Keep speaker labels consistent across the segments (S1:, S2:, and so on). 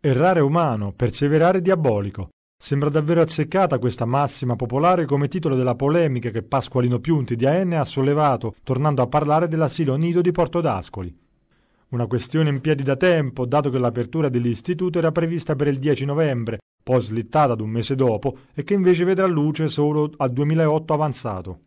S1: Errare è umano, perseverare è diabolico. Sembra davvero azzeccata questa massima popolare come titolo della polemica che Pasqualino Piunti di AN ha sollevato, tornando a parlare dell'asilo nido di Porto d'Ascoli. Una questione in piedi da tempo, dato che l'apertura dell'istituto era prevista per il 10 novembre, poi slittata ad un mese dopo, e che invece vedrà luce solo al 2008 avanzato.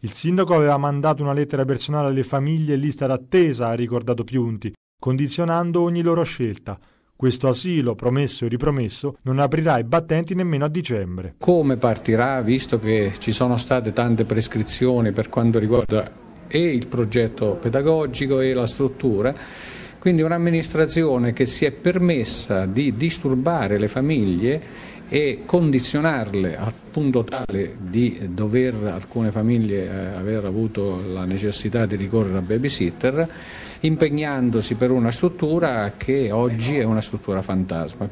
S1: Il sindaco aveva mandato una lettera personale alle famiglie in lista d'attesa, ha ricordato Piunti, condizionando ogni loro scelta, questo asilo promesso e ripromesso non aprirà i battenti nemmeno a dicembre.
S2: Come partirà, visto che ci sono state tante prescrizioni per quanto riguarda e il progetto pedagogico e la struttura? Quindi un'amministrazione che si è permessa di disturbare le famiglie e condizionarle al punto tale di dover alcune famiglie eh, aver avuto la necessità di ricorrere a babysitter impegnandosi per una struttura che oggi è una struttura fantasma.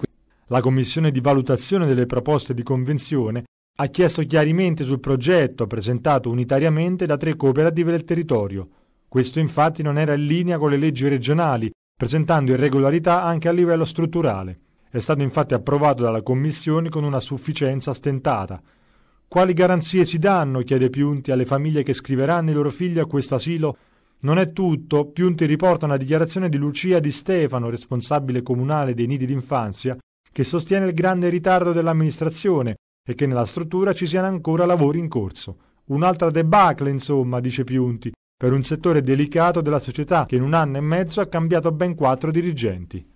S2: La commissione di valutazione delle proposte di convenzione
S1: ha chiesto chiarimenti sul progetto presentato unitariamente da tre cooperative del territorio. Questo infatti non era in linea con le leggi regionali, presentando irregolarità anche a livello strutturale è stato infatti approvato dalla Commissione con una sufficienza stentata. Quali garanzie si danno, chiede Piunti, alle famiglie che scriveranno i loro figli a questo asilo? Non è tutto, Piunti riporta una dichiarazione di Lucia Di Stefano, responsabile comunale dei nidi d'infanzia, che sostiene il grande ritardo dell'amministrazione e che nella struttura ci siano ancora lavori in corso. Un'altra debacle, insomma, dice Piunti, per un settore delicato della società che in un anno e mezzo ha cambiato ben quattro dirigenti.